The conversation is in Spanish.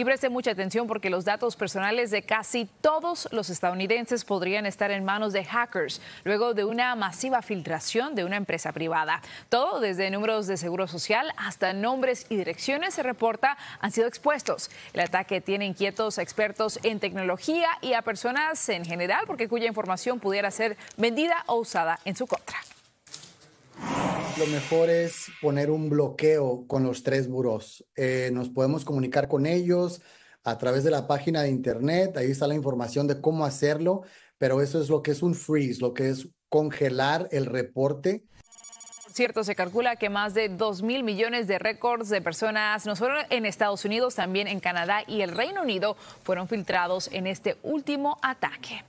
Y preste mucha atención porque los datos personales de casi todos los estadounidenses podrían estar en manos de hackers luego de una masiva filtración de una empresa privada. Todo desde números de seguro social hasta nombres y direcciones se reporta han sido expuestos. El ataque tiene inquietos a expertos en tecnología y a personas en general porque cuya información pudiera ser vendida o usada en su contra lo mejor es poner un bloqueo con los tres buros. Eh, nos podemos comunicar con ellos a través de la página de internet, ahí está la información de cómo hacerlo, pero eso es lo que es un freeze, lo que es congelar el reporte. Por cierto, se calcula que más de 2 mil millones de récords de personas, no solo en Estados Unidos, también en Canadá y el Reino Unido, fueron filtrados en este último ataque.